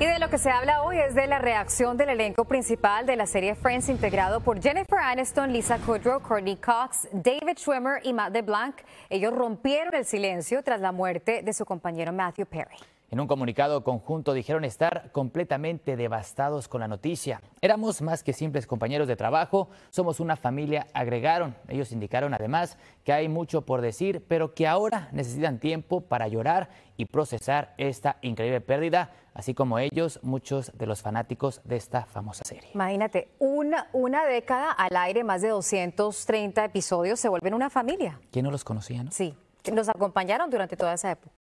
Y de lo que se habla hoy es de la reacción del elenco principal de la serie Friends, integrado por Jennifer Aniston, Lisa Kudrow, Courtney Cox, David Schwimmer y Matt DeBlanc. Ellos rompieron el silencio tras la muerte de su compañero Matthew Perry. En un comunicado conjunto dijeron estar completamente devastados con la noticia. Éramos más que simples compañeros de trabajo, somos una familia, agregaron. Ellos indicaron además que hay mucho por decir, pero que ahora necesitan tiempo para llorar y procesar esta increíble pérdida, así como ellos, muchos de los fanáticos de esta famosa serie. Imagínate, una, década al aire, más de 230 episodios, se vuelven una familia. ¿Quién no los conocía, no? Sí, nos acompañaron durante toda esa época.